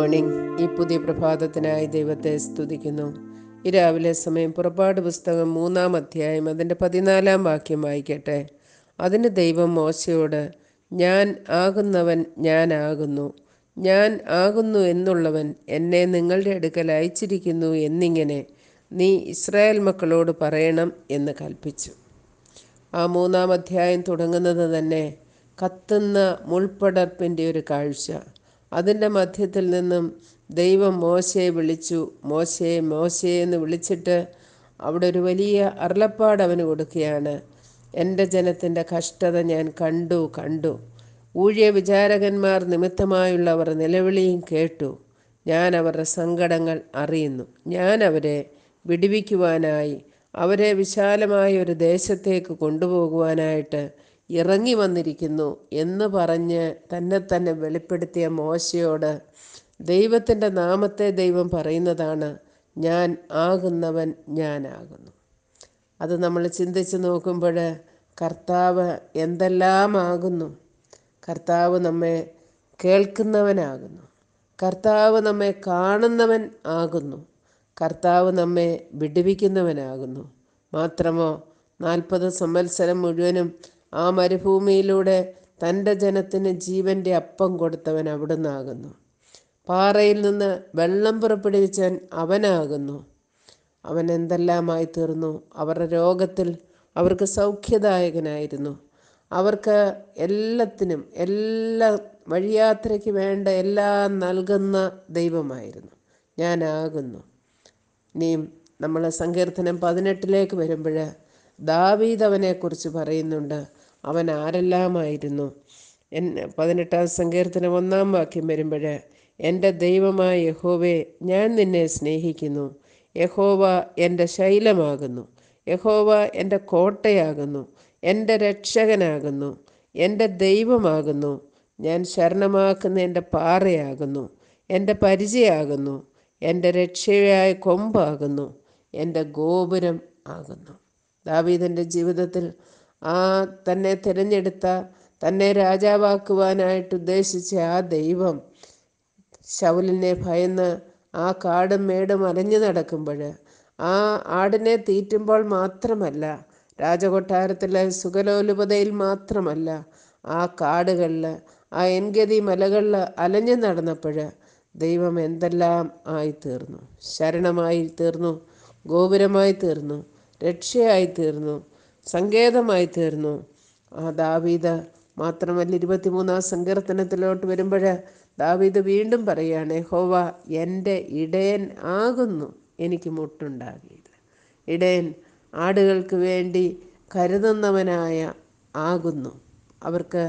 morning ഈ പുതിയ പ്രഭാതത്തിനായി ദൈവത്തെ സ്തുതിക്കുന്നു ഈ രാവിലെ സമയം പുറപ്പാട് പുസ്തകം മൂന്നാം അധ്യായം അതിൻ്റെ പതിനാലാം വാക്യം വായിക്കട്ടെ അതിന് ദൈവം മോശയോട് ഞാൻ ആകുന്നവൻ ഞാനാകുന്നു ഞാൻ ആകുന്നു എന്നുള്ളവൻ എന്നെ നിങ്ങളുടെ അടുക്കൽ അയച്ചിരിക്കുന്നു എന്നിങ്ങനെ നീ ഇസ്രായേൽ മക്കളോട് പറയണം എന്ന് കൽപ്പിച്ചു ആ മൂന്നാം അധ്യായം തുടങ്ങുന്നത് തന്നെ കത്തുന്ന മുൾപ്പടർപ്പിൻ്റെ ഒരു കാഴ്ച അതിൻ്റെ മധ്യത്തിൽ നിന്നും ദൈവം മോശയെ വിളിച്ചു മോശയെ മോശയെ എന്ന് വിളിച്ചിട്ട് അവിടെ ഒരു വലിയ അരുളപ്പാട് അവന് കൊടുക്കുകയാണ് എൻ്റെ ജനത്തിൻ്റെ കഷ്ടത ഞാൻ കണ്ടു കണ്ടു ഊഴിയ വിചാരകന്മാർ നിമിത്തമായുള്ള അവർ നിലവിളിയും കേട്ടു ഞാൻ അവരുടെ സങ്കടങ്ങൾ അറിയുന്നു ഞാൻ അവരെ വിടിവിക്കുവാനായി അവരെ വിശാലമായ ഒരു ദേശത്തേക്ക് കൊണ്ടുപോകുവാനായിട്ട് ഇറങ്ങി വന്നിരിക്കുന്നു എന്ന് പറഞ്ഞ് തന്നെ തന്നെ വെളിപ്പെടുത്തിയ മോശയോട് ദൈവത്തിൻ്റെ നാമത്തെ ദൈവം പറയുന്നതാണ് ഞാൻ ആകുന്നവൻ ഞാനാകുന്നു അത് നമ്മൾ ചിന്തിച്ച് നോക്കുമ്പോൾ കർത്താവ് എന്തെല്ലാം ആകുന്നു കർത്താവ് നമ്മെ കേൾക്കുന്നവനാകുന്നു കർത്താവ് നമ്മെ കാണുന്നവൻ ആകുന്നു കർത്താവ് നമ്മെ വിടുവിക്കുന്നവനാകുന്നു മാത്രമോ നാൽപ്പത് സംവത്സരം മുഴുവനും ആ മരുഭൂമിയിലൂടെ തൻ്റെ ജനത്തിന് ജീവൻ്റെ അപ്പം കൊടുത്തവൻ അവിടുന്നാകുന്നു പാറയിൽ നിന്ന് വെള്ളം പുറപ്പെടുവിച്ചാൻ അവനാകുന്നു അവൻ എന്തെല്ലാമായി തീർന്നു അവരുടെ രോഗത്തിൽ അവർക്ക് സൗഖ്യദായകനായിരുന്നു അവർക്ക് എല്ലാത്തിനും എല്ലാ വഴിയാത്രയ്ക്ക് വേണ്ട എല്ലാം നൽകുന്ന ദൈവമായിരുന്നു ഞാനാകുന്നു ഇനിയും നമ്മൾ സങ്കീർത്തനം പതിനെട്ടിലേക്ക് വരുമ്പോൾ ദാവീദ് അവനെക്കുറിച്ച് പറയുന്നുണ്ട് അവൻ ആരെല്ലാമായിരുന്നു എൻ പതിനെട്ടാം സങ്കീർത്തനം ഒന്നാം വാക്യം വരുമ്പോൾ എൻ്റെ ദൈവമായ യഹോവെ ഞാൻ നിന്നെ സ്നേഹിക്കുന്നു യഹോവ എൻ്റെ ശൈലമാകുന്നു യഹോവ എൻ്റെ കോട്ടയാകുന്നു എൻ്റെ രക്ഷകനാകുന്നു എൻ്റെ ദൈവമാകുന്നു ഞാൻ ശരണമാക്കുന്ന എൻ്റെ പാറയാകുന്നു എൻ്റെ പരിചയമാകുന്നു എൻ്റെ രക്ഷയായ കൊമ്പാകുന്നു എൻ്റെ ഗോപുരം ആകുന്നു ദാവീദൻ്റെ ജീവിതത്തിൽ ആ തന്നെ തിരഞ്ഞെടുത്ത തന്നെ രാജാവാക്കുവാനായിട്ട് ഉദ്ദേശിച്ച ആ ദൈവം ശൗലിനെ ഭയന്ന് ആ കാടും മേടും അലഞ്ഞു നടക്കുമ്പോൾ ആ ആടിനെ തീറ്റുമ്പോൾ മാത്രമല്ല രാജകൊട്ടാരത്തിലെ സുഖലോലുപതയിൽ മാത്രമല്ല ആ കാടുകളിൽ ആ എൻഗതി മലകളിൽ അലഞ്ഞു നടന്നപ്പോൾ ദൈവം എന്തെല്ലാം ആയി തീർന്നു ശരണമായി തീർന്നു ഗോപുരമായി തീർന്നു രക്ഷയായി തീർന്നു സങ്കേതമായി തീർന്നു ആ ദാവീദ് മാത്രമല്ല ഇരുപത്തിമൂന്നാം സങ്കീർത്തനത്തിലോട്ട് വരുമ്പോൾ ദാവീദ് വീണ്ടും പറയുകയാണ് ഹോവ എൻ്റെ ഇടയൻ ആകുന്നു എനിക്ക് മുട്ടുണ്ടാകില്ല ഇടയൻ ആടുകൾക്ക് വേണ്ടി കരുതുന്നവനായ ആകുന്നു അവർക്ക്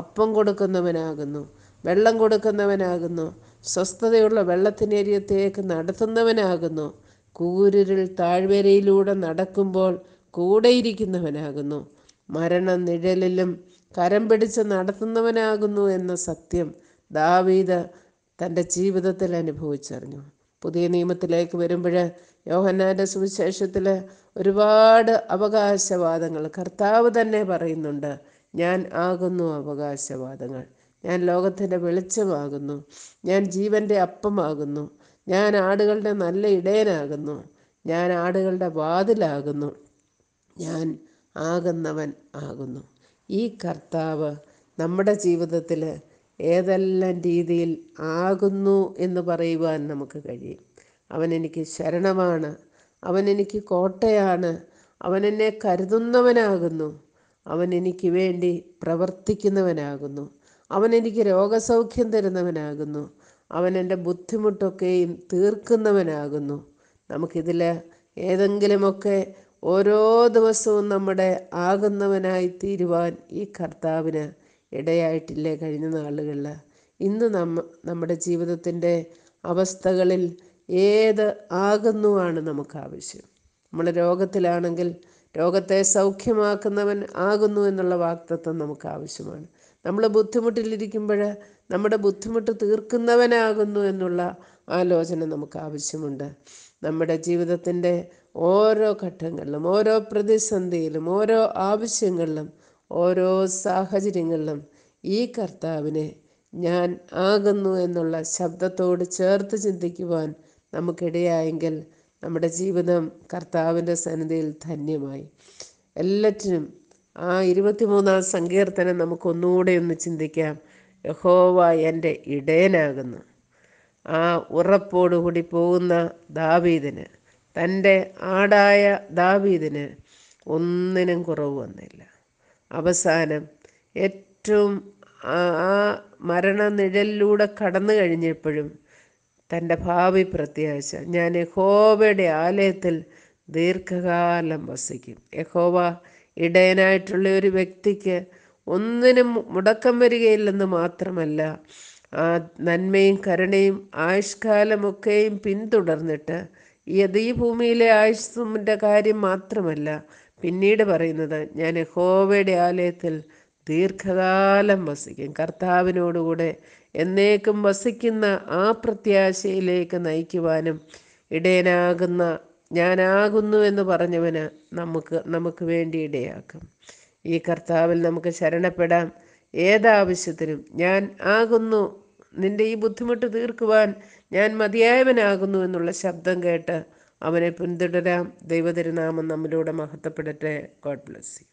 അപ്പം കൊടുക്കുന്നവനാകുന്നു വെള്ളം കൊടുക്കുന്നവനാകുന്നു സ്വസ്ഥതയുള്ള വെള്ളത്തിനേരിയത്തേക്ക് നടത്തുന്നവനാകുന്നു കൂരിരുൾ താഴ്വരയിലൂടെ നടക്കുമ്പോൾ കൂടെയിരിക്കുന്നവനാകുന്നു മരണം നിഴലിലും കരം പിടിച്ച് നടത്തുന്നവനാകുന്നു എന്ന സത്യം ദാവീദ് തൻ്റെ ജീവിതത്തിൽ അനുഭവിച്ചറിഞ്ഞു പുതിയ നിയമത്തിലേക്ക് വരുമ്പോൾ യോഹന്നാൻ്റെ സുവിശേഷത്തിൽ ഒരുപാട് അവകാശവാദങ്ങൾ കർത്താവ് തന്നെ പറയുന്നുണ്ട് ഞാൻ ആകുന്നു അവകാശവാദങ്ങൾ ഞാൻ ലോകത്തിൻ്റെ വെളിച്ചമാകുന്നു ഞാൻ ജീവൻ്റെ അപ്പമാകുന്നു ഞാൻ ആടുകളുടെ നല്ല ഇടയനാകുന്നു ഞാൻ ആടുകളുടെ വാതിലാകുന്നു ഞാൻ ആകുന്നവൻ ആകുന്നു ഈ കർത്താവ് നമ്മുടെ ജീവിതത്തിൽ ഏതെല്ലാം രീതിയിൽ ആകുന്നു എന്ന് പറയുവാൻ നമുക്ക് കഴിയും അവൻ എനിക്ക് ശരണമാണ് അവൻ എനിക്ക് കോട്ടയാണ് അവൻ എന്നെ കരുതുന്നവനാകുന്നു അവൻ എനിക്ക് വേണ്ടി പ്രവർത്തിക്കുന്നവനാകുന്നു അവൻ എനിക്ക് രോഗസൗഖ്യം തരുന്നവനാകുന്നു അവൻ എൻ്റെ ബുദ്ധിമുട്ടൊക്കെയും തീർക്കുന്നവനാകുന്നു നമുക്കിതിൽ ഏതെങ്കിലുമൊക്കെ ഓരോ ദിവസവും നമ്മുടെ ആകുന്നവനായി തീരുവാൻ ഈ കർത്താവിന് ഇടയായിട്ടില്ലേ കഴിഞ്ഞ നാളുകളിൽ ഇന്ന് നമ്മ നമ്മുടെ ജീവിതത്തിൻ്റെ അവസ്ഥകളിൽ ഏത് ആകുന്നുവാണ് നമുക്ക് ആവശ്യം നമ്മൾ രോഗത്തിലാണെങ്കിൽ രോഗത്തെ സൗഖ്യമാക്കുന്നവൻ ആകുന്നു എന്നുള്ള വാക്തത്വം നമുക്ക് ആവശ്യമാണ് നമ്മൾ ബുദ്ധിമുട്ടിലിരിക്കുമ്പോൾ നമ്മുടെ ബുദ്ധിമുട്ട് തീർക്കുന്നവനാകുന്നു എന്നുള്ള ആലോചന നമുക്ക് ആവശ്യമുണ്ട് നമ്മുടെ ജീവിതത്തിൻ്റെ ഓരോ ഘട്ടങ്ങളിലും ഓരോ പ്രതിസന്ധിയിലും ഓരോ ആവശ്യങ്ങളിലും ഓരോ സാഹചര്യങ്ങളിലും ഈ കർത്താവിനെ ഞാൻ ആകുന്നു എന്നുള്ള ശബ്ദത്തോട് ചേർത്ത് ചിന്തിക്കുവാൻ നമുക്കിടയായെങ്കിൽ നമ്മുടെ ജീവിതം കർത്താവിൻ്റെ സന്നിധിയിൽ ധന്യമായി എല്ലാറ്റിനും ആ ഇരുപത്തിമൂന്നാം സങ്കീർത്തനം നമുക്കൊന്നുകൂടെ ഒന്ന് ചിന്തിക്കാം യഹോവ എൻ്റെ ഇടയനാകുന്നു ആ ഉറപ്പോടുകൂടി പോകുന്ന ദാവീദിന് തൻ്റെ ആടായ ദാവീദിന് ഒന്നിനും കുറവ് വന്നില്ല അവസാനം ഏറ്റവും ആ മരണനിഴലിലൂടെ കടന്നു കഴിഞ്ഞപ്പോഴും തൻ്റെ ഭാവി പ്രത്യാശ ഞാൻ യഹോവയുടെ ആലയത്തിൽ ദീർഘകാലം വസിക്കും യഹോവ ഇടയനായിട്ടുള്ള ഒരു വ്യക്തിക്ക് ഒന്നിനും മുടക്കം വരികയില്ലെന്ന് മാത്രമല്ല ആ നന്മയും കരുണയും ആയുഷ്കാലമൊക്കെയും പിന്തുടർന്നിട്ട് ഇത് ഈ ഭൂമിയിലെ ആയുസ്സുമിൻ്റെ കാര്യം മാത്രമല്ല പിന്നീട് പറയുന്നത് ഞാൻ യഹോവയുടെ ആലയത്തിൽ ദീർഘകാലം വസിക്കും കർത്താവിനോടുകൂടെ എന്നേക്കും വസിക്കുന്ന ആ പ്രത്യാശയിലേക്ക് നയിക്കുവാനും ഇടയനാകുന്ന ഞാനാകുന്നു എന്ന് പറഞ്ഞവന് നമുക്ക് നമുക്ക് വേണ്ടി ഇടയാക്കും ഈ കർത്താവിൽ നമുക്ക് ശരണപ്പെടാം ഏതാവശ്യത്തിനും ഞാൻ ആകുന്നു നിന്റെ ഈ ബുദ്ധിമുട്ട് തീർക്കുവാൻ ഞാൻ മതിയായവനാകുന്നു എന്നുള്ള ശബ്ദം കേട്ട് അവനെ പിന്തുടരാം ദൈവതിരുനാമം നമ്മിലൂടെ മഹത്വപ്പെടട്ടെ ഗോഡ് ബ്ലെസ് യു